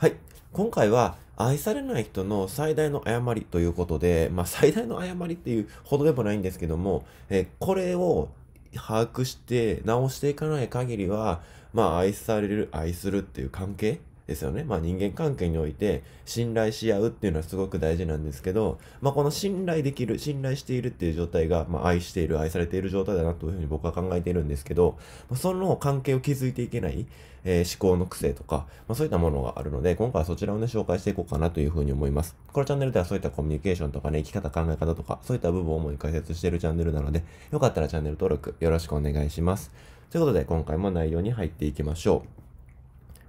はい。今回は、愛されない人の最大の誤りということで、まあ、最大の誤りっていうほどでもないんですけども、えこれを把握して直していかない限りは、まあ、愛される、愛するっていう関係ですよね。まあ人間関係において信頼し合うっていうのはすごく大事なんですけど、まあこの信頼できる、信頼しているっていう状態が、まあ愛している、愛されている状態だなというふうに僕は考えているんですけど、まあ、その関係を築いていけない、えー、思考の癖とか、まあそういったものがあるので、今回はそちらをね、紹介していこうかなというふうに思います。このチャンネルではそういったコミュニケーションとかね、生き方、考え方とか、そういった部分を主に解説しているチャンネルなので、よかったらチャンネル登録よろしくお願いします。ということで、今回も内容に入っていきましょう。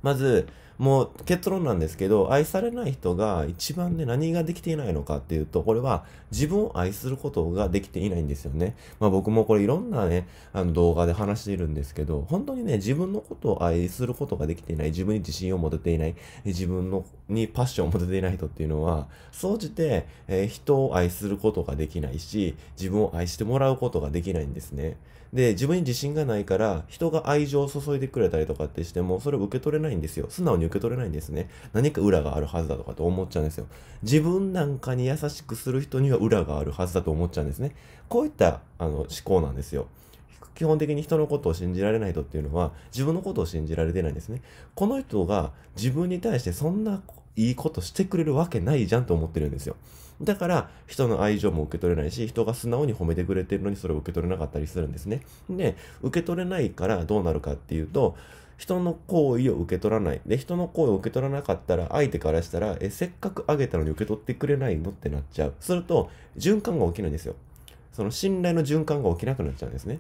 まず、もう結論なんですけど、愛されない人が一番ね、何ができていないのかっていうと、これは自分を愛することができていないんですよね。まあ僕もこれいろんなね、あの動画で話しているんですけど、本当にね、自分のことを愛することができていない、自分に自信を持てていない、自分のにパッションを持てていない人っていうのは、総じて、えー、人を愛することができないし、自分を愛してもらうことができないんですね。で、自分に自信がないから、人が愛情を注いでくれたりとかってしても、それを受け取れないんですよ。素直に受け取れないんですね。何か裏があるはずだとかと思っちゃうんですよ。自分なんかに優しくする人には裏があるはずだと思っちゃうんですね。こういったあの思考なんですよ。基本的に人のことを信じられない人っていうのは自分のことを信じられてないんですね。この人が自分に対してそんないいことしてくれるわけないじゃんと思ってるんですよ。だから人の愛情も受け取れないし人が素直に褒めてくれてるのにそれを受け取れなかったりするんですね。で受け取れないからどうなるかっていうと人の行為を受け取らない。で、人の行為を受け取らなかったら、相手からしたら、え、せっかくあげたのに受け取ってくれないのってなっちゃう。すると、循環が起きないんですよ。その信頼の循環が起きなくなっちゃうんですね。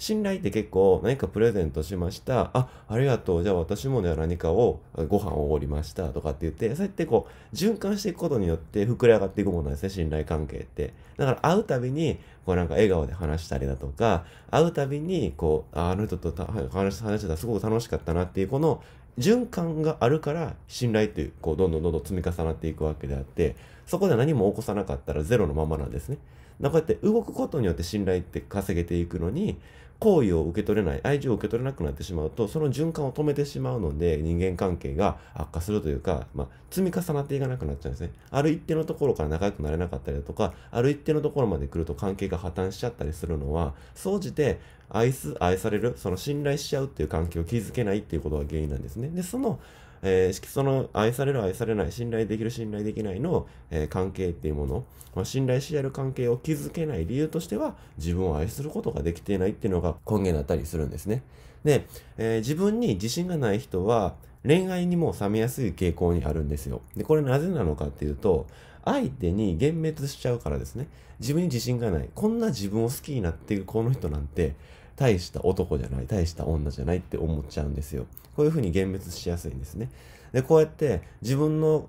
信頼って結構何かプレゼントしました。あ、ありがとう。じゃあ私もね、何かを、ご飯をおごりました。とかって言って、そうやってこう、循環していくことによって膨れ上がっていくものなんですね、信頼関係って。だから会うたびに、こうなんか笑顔で話したりだとか、会うたびに、こう、あの人と話してたらすごく楽しかったなっていう、この循環があるから信頼っていうこうどんどんどんどん積み重なっていくわけであってそこで何も起こさなかったらゼロのままなんですね。だからこうやって動くことによって信頼って稼げていくのに好意を受け取れない、愛情を受け取れなくなってしまうと、その循環を止めてしまうので、人間関係が悪化するというか、まあ、積み重なっていかなくなっちゃうんですね。ある一定のところから仲良くなれなかったりだとか、ある一定のところまで来ると関係が破綻しちゃったりするのは、総じて、愛す、愛される、その信頼しちゃうっていう関係を築けないっていうことが原因なんですね。で、その、えー、その愛される愛されない、信頼できる信頼できないの、えー、関係っていうもの、まあ、信頼し合える関係を築けない理由としては、自分を愛することができていないっていうのが根源だったりするんですね。で、えー、自分に自信がない人は、恋愛にも冷めやすい傾向にあるんですよ。で、これなぜなのかっていうと、相手に幻滅しちゃうからですね。自分に自信がない。こんな自分を好きになっているこの人なんて、大した男じゃない、大した女じゃないって思っちゃうんですよ。こういうふうに幻滅しやすいんですね。で、こうやって自分の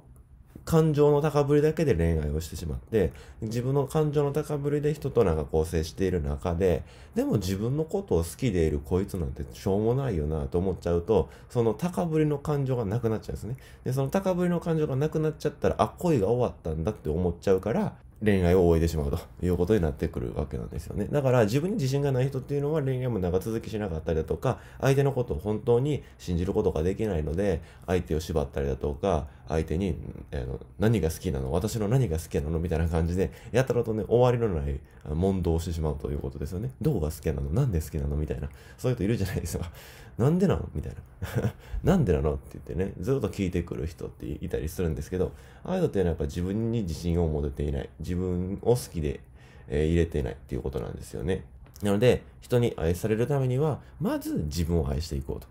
感情の高ぶりだけで恋愛をしてしまって、自分の感情の高ぶりで人となんか構成している中で、でも自分のことを好きでいるこいつなんてしょうもないよなと思っちゃうと、その高ぶりの感情がなくなっちゃうんですね。で、その高ぶりの感情がなくなっちゃったら、あ、恋が終わったんだって思っちゃうから、恋愛を終えてしまうということになってくるわけなんですよね。だから自分に自信がない人っていうのは恋愛も長続きしなかったりだとか、相手のことを本当に信じることができないので、相手を縛ったりだとか、相手に、えー、何が好きなの私の何が好きなのみたいな感じで、やたらとね、終わりのない問答をしてしまうということですよね。どうが好きなのなんで好きなのみたいな。そういう人いるじゃないですか。なんでなのみたいな。なんでなのって言ってね、ずっと聞いてくる人っていたりするんですけど、ああいうのっていうのはやっぱ自分に自信を持てていない。自分を好きで、えー、入れてないっていうことなんですよね。なので、人に愛されるためには、まず自分を愛していこうと。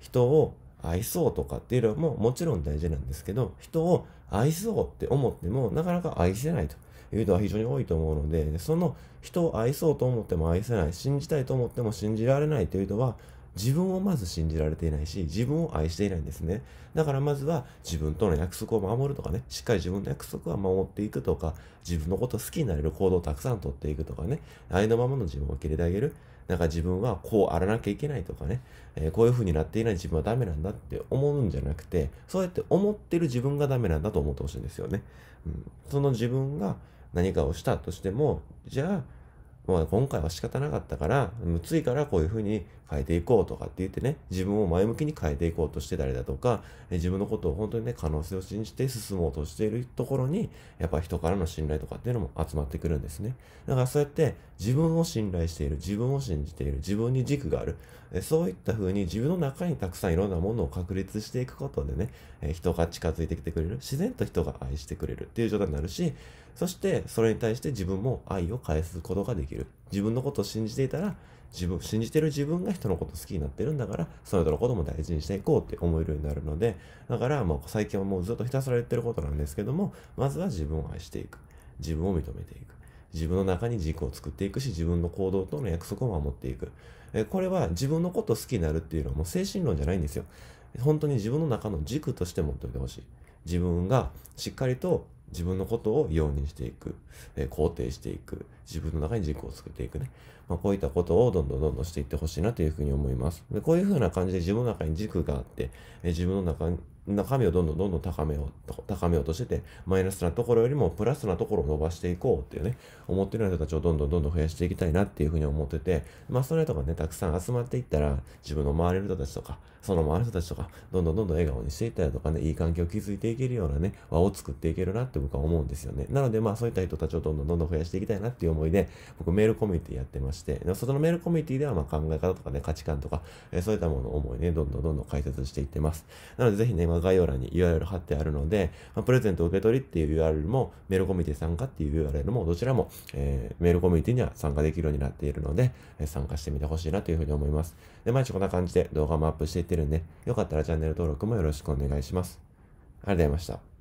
人を愛そうとかっていうのももちろん大事なんですけど、人を愛そうって思ってもなかなか愛せないという人は非常に多いと思うので、その人を愛そうと思っても愛せない、信じたいと思っても信じられないという人は、自分をまず信じられていないし、自分を愛していないんですね。だからまずは自分との約束を守るとかね、しっかり自分の約束は守っていくとか、自分のことを好きになれる行動をたくさんとっていくとかね、愛のままの自分を受け入れてあげる。なんか自分はこうあらなきゃいけないとかね、えー、こういう風になっていない自分はダメなんだって思うんじゃなくて、そうやって思ってる自分がダメなんだと思ってほしいんですよね。うん、その自分が何かをしたとしても、じゃあ、まあ、今回は仕方なかったから、むついからこういうふうに変えていこうとかって言ってね、自分を前向きに変えていこうとしてたりだとか、自分のことを本当にね、可能性を信じて進もうとしているところに、やっぱ人からの信頼とかっていうのも集まってくるんですね。だからそうやって自分を信頼している、自分を信じている、自分に軸がある、そういったふうに自分の中にたくさんいろんなものを確立していくことでね、人が近づいてきてくれる、自然と人が愛してくれるっていう状態になるし、そしてそれに対して自分も愛を返すことができる自分のことを信じていたら自分信じてる自分が人のこと好きになってるんだからその人のことも大事にしていこうって思えるようになるのでだからもう最近はもうずっとひたすら言ってることなんですけどもまずは自分を愛していく自分を認めていく自分の中に軸を作っていくし自分の行動との約束を守っていくこれは自分のことを好きになるっていうのはもう精神論じゃないんですよ本当に自分の中の軸として持っておいてほしい自分がしっかりと自分のことを容認していく、えー、肯定していく、自分の中に軸を作っていくね。まあ、こういったことをどんどんどんどんしていってほしいなというふうに思います。でこういうふうな感じで自分の中に軸があって、えー、自分の中中身をどんどんどんどん高めよう、高めようとしてて、マイナスなところよりもプラスなところを伸ばしていこうっていうね、思っているような人たちをどんどんどんどん増やしていきたいなっていうふうに思ってて、まあそれとかね、たくさん集まっていったら、自分の周りの人たちとか、その周りの人たちとか、どんどんどんどん笑顔にしていったりとかね、いい環境を築いていけるようなね、輪を作っていけるなって僕は思うんですよね。なのでまあそういった人たちをどんどんどんどん増やしていきたいなっていう思いで、僕メールコミュニティやってまして、そのメールコミュニティではま考え方とかね、価値観とか、えそういったものの思いね、どんどんどんどん解説していってます。なのでぜひね、今概要欄に URL 貼ってあるので、まプレゼント受け取りっていう URL も、メールコミュニティ参加っていう URL も、どちらも、えー、メールコミュニティには参加できるようになっているので、え参加してみてほしいなというふうに思います。で、毎日こんな感じで動画もアップしていってってるんで、よかったらチャンネル登録もよろしくお願いします。ありがとうございました。